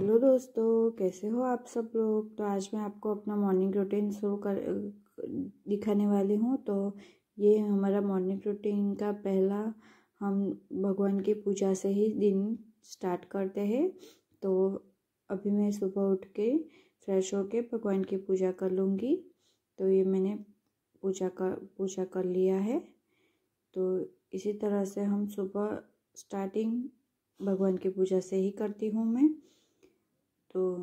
hello दोस्तों कैसे हो आप सब लोग तो आज मैं आपको अपना मॉर्निंग रूटीन शुरू कर दिखाने वाली हूँ तो ये हमारा मॉर्निंग रूटीन का पहला हम भगवान की पूजा से ही दिन स्टार्ट करते हैं तो अभी मैं सुबह उठ के फ्रेश हो के भगवान की पूजा कर लूँगी तो ये मैंने पूजा कर पूजा कर लिया है तो इसी तरह से हम सुबह स्टार्टिंग भगवान की पूजा से ही करती हूँ मैं तो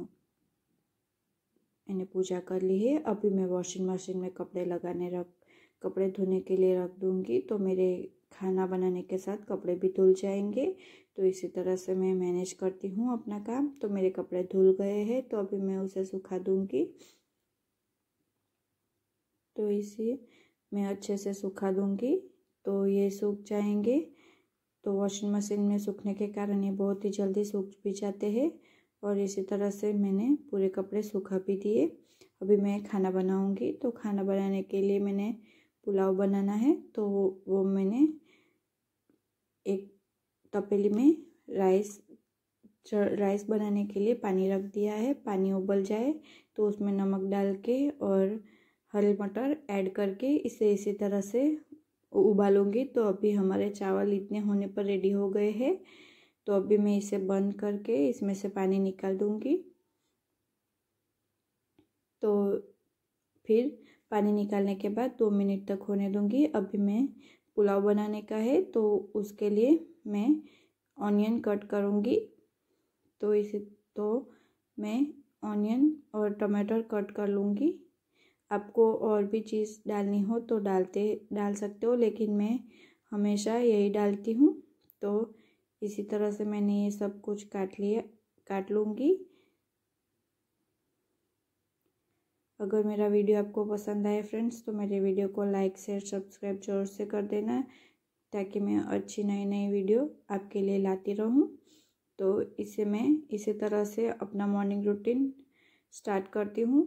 मैंने पूजा कर ली है अभी मैं वॉशिंग मशीन में कपड़े लगाने रख कपड़े धोने के लिए रख दूँगी तो मेरे खाना बनाने के साथ कपड़े भी धुल जाएंगे तो इसी तरह से मैं मैनेज करती हूँ अपना काम तो मेरे कपड़े धुल गए हैं तो अभी मैं उसे सुखा दूंगी तो इसे मैं अच्छे से सुखा दूंगी तो ये सूख जाएंगे तो वॉशिंग मशीन में सूखने के कारण ये बहुत ही जल्दी सूख भी जाते हैं और इसी तरह से मैंने पूरे कपड़े सूखा भी दिए अभी मैं खाना बनाऊंगी तो खाना बनाने के लिए मैंने पुलाव बनाना है तो वो मैंने एक तपेली में राइस राइस बनाने के लिए पानी रख दिया है पानी उबल जाए तो उसमें नमक डाल के और हरे मटर ऐड करके इसे इसी तरह से उबालूंगी तो अभी हमारे चावल इतने होने पर रेडी हो गए हैं तो अभी मैं इसे बंद करके इसमें से पानी निकाल दूंगी तो फिर पानी निकालने के बाद दो मिनट तक होने दूंगी अभी मैं पुलाव बनाने का है तो उसके लिए मैं ऑनियन कट करूँगी तो इसे तो मैं ऑनियन और टमाटर कट कर लूँगी आपको और भी चीज़ डालनी हो तो डालते डाल सकते हो लेकिन मैं हमेशा यही डालती हूँ तो इसी तरह से मैंने ये सब कुछ काट लिया काट लूँगी अगर मेरा वीडियो आपको पसंद आए फ्रेंड्स तो मेरे वीडियो को लाइक शेयर सब्सक्राइब जरूर से कर देना ताकि मैं अच्छी नई नई वीडियो आपके लिए लाती रहूं तो इसे मैं इसी तरह से अपना मॉर्निंग रूटीन स्टार्ट करती हूं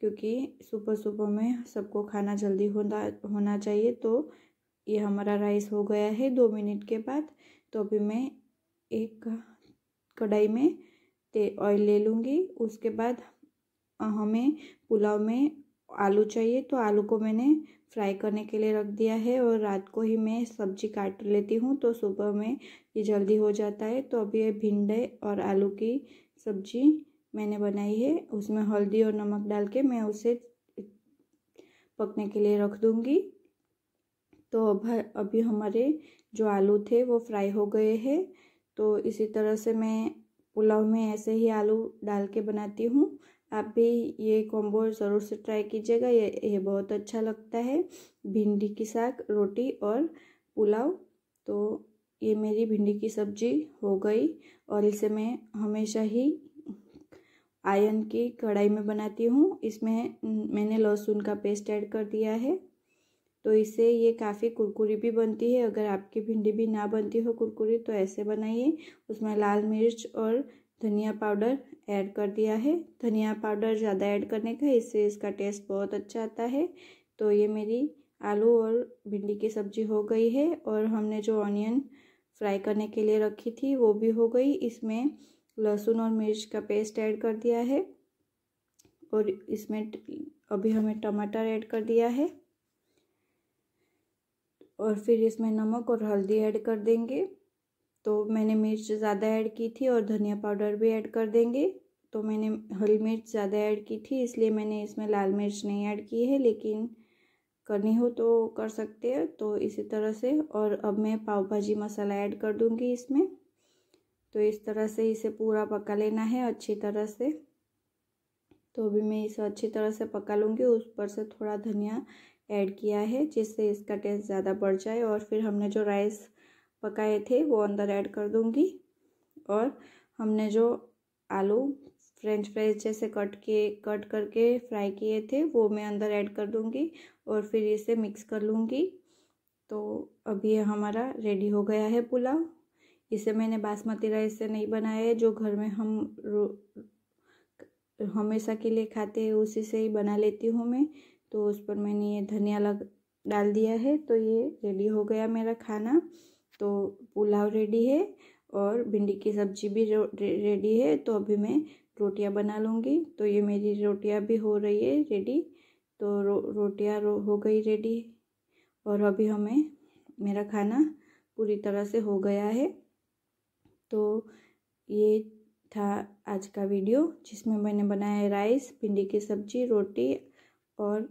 क्योंकि सुबह सुबह में सबको खाना जल्दी होना होना चाहिए तो ये हमारा राइस हो गया है दो मिनट के बाद तो अभी मैं एक कढ़ाई में ते ऑयल ले लूँगी उसके बाद हमें पुलाव में आलू चाहिए तो आलू को मैंने फ्राई करने के लिए रख दिया है और रात को ही मैं सब्जी काट लेती हूँ तो सुबह में ये जल्दी हो जाता है तो अभी ये भिंडे और आलू की सब्जी मैंने बनाई है उसमें हल्दी और नमक डाल के मैं उसे पकने के लिए रख दूँगी तो अब अभी हमारे जो आलू थे वो फ्राई हो गए हैं तो इसी तरह से मैं पुलाव में ऐसे ही आलू डाल के बनाती हूँ आप भी ये कॉम्बो ज़रूर से ट्राई कीजिएगा ये ये बहुत अच्छा लगता है भिंडी की साग रोटी और पुलाव तो ये मेरी भिंडी की सब्जी हो गई और इसे मैं हमेशा ही आयन की कढ़ाई में बनाती हूँ इसमें मैंने लहसुन का पेस्ट ऐड कर दिया है तो इसे ये काफ़ी कुरकुरी भी बनती है अगर आपकी भिंडी भी ना बनती हो कुरकुरी तो ऐसे बनाइए उसमें लाल मिर्च और धनिया पाउडर ऐड कर दिया है धनिया पाउडर ज़्यादा ऐड करने का इससे इसका टेस्ट बहुत अच्छा आता है तो ये मेरी आलू और भिंडी की सब्ज़ी हो गई है और हमने जो ऑनियन फ्राई करने के लिए रखी थी वो भी हो गई इसमें लहसुन और मिर्च का पेस्ट ऐड कर दिया है और इसमें अभी हमें टमाटर ऐड कर दिया है और फिर इसमें नमक और हल्दी ऐड कर देंगे तो मैंने मिर्च ज़्यादा ऐड की थी और धनिया पाउडर भी ऐड कर देंगे तो मैंने हरी मिर्च ज़्यादा ऐड की थी इसलिए मैंने इसमें लाल मिर्च नहीं ऐड की है लेकिन करनी हो तो कर सकते हैं तो इसी तरह से और अब मैं पाव भाजी मसाला ऐड कर दूंगी इसमें तो इस तरह से इसे पूरा पका लेना है अच्छी तरह से तो अभी मैं इसे अच्छी तरह से पका लूँगी उस पर से थोड़ा धनिया ऐड किया है जिससे इसका टेस्ट ज़्यादा बढ़ जाए और फिर हमने जो राइस पकाए थे वो अंदर ऐड कर दूँगी और हमने जो आलू फ्रेंच फ्राइज जैसे कट के कट करके फ्राई किए थे वो मैं अंदर ऐड कर दूँगी और फिर इसे मिक्स कर लूँगी तो अभी हमारा रेडी हो गया है पुलाव इसे मैंने बासमती राइस से नहीं बनाया है जो घर में हम हमेशा के लिए खाते हैं उसी से ही बना लेती हूँ मैं तो उस पर मैंने ये धनिया लग डाल दिया है तो ये रेडी हो गया मेरा खाना तो पुलाव रेडी है और भिंडी की सब्जी भी रेडी है तो अभी मैं रोटियां बना लूँगी तो ये मेरी रोटियां भी हो रही है रेडी तो रो रोटियाँ रो, हो गई रेडी और अभी हमें मेरा खाना पूरी तरह से हो गया है तो ये था आज का वीडियो जिसमें मैंने बनाया राइस भिंडी की सब्जी रोटी और